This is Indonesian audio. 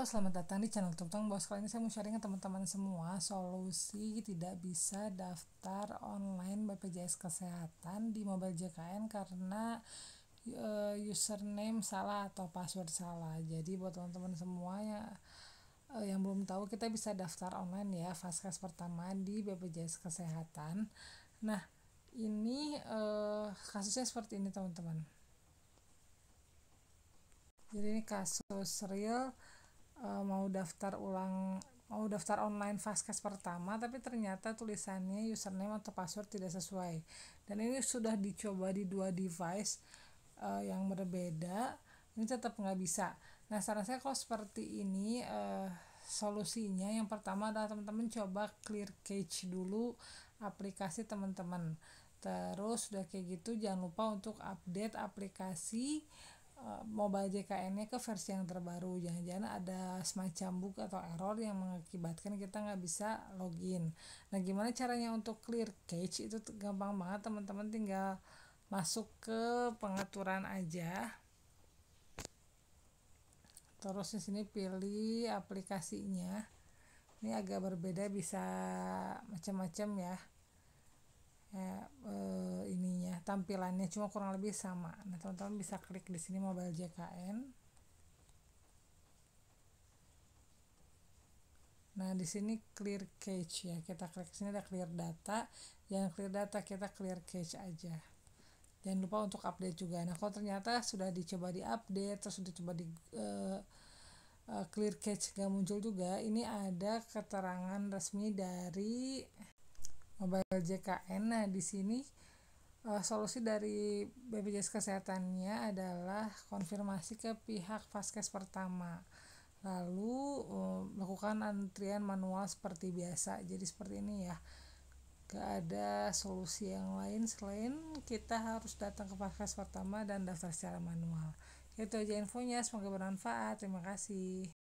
Halo, selamat datang di channel Tukang Bos. Kali ini saya mau sharing ke teman-teman semua solusi tidak bisa daftar online BPJS Kesehatan di Mobile JKN karena uh, username salah atau password salah. Jadi buat teman-teman semua yang uh, eh, yang belum tahu kita bisa daftar online ya Faskes pertama di BPJS Kesehatan. Nah, ini uh, kasusnya seperti ini teman-teman. Jadi ini kasus real Eh, mau daftar ulang mau daftar online Faskes pertama tapi ternyata tulisannya username atau password tidak sesuai dan ini sudah dicoba di dua device uh, yang berbeda ini tetap nggak bisa nah saran saya kalau seperti ini uh, solusinya yang pertama adalah teman-teman coba clear cache dulu aplikasi teman-teman terus udah kayak gitu jangan lupa untuk update aplikasi Eh, mobile JKN-nya ke versi yang terbaru jangan-jangan ada semacam bug atau error yang mengakibatkan kita nggak bisa login nah gimana caranya untuk clear cache itu gampang banget teman-teman tinggal masuk ke pengaturan aja terus di sini pilih aplikasinya ini agak berbeda bisa macam-macam ya ya, e, ininya tampilannya cuma kurang lebih sama nah teman-teman bisa klik di sini mobile JKN nah di sini clear cache ya kita klik sini ada clear data yang clear data kita clear cache aja jangan lupa untuk update juga nah kalau ternyata sudah dicoba di update terus sudah coba di e, clear cache gak muncul juga ini ada keterangan resmi dari mobile JKN nah di sini uh, solusi dari BPJS kesehatannya adalah konfirmasi ke pihak vaskes pertama lalu uh, eh, lakukan antrian manual seperti biasa jadi seperti ini ya gak ada solusi yang lain selain kita harus datang ke vaskes pertama dan daftar secara manual itu aja infonya semoga bermanfaat terima kasih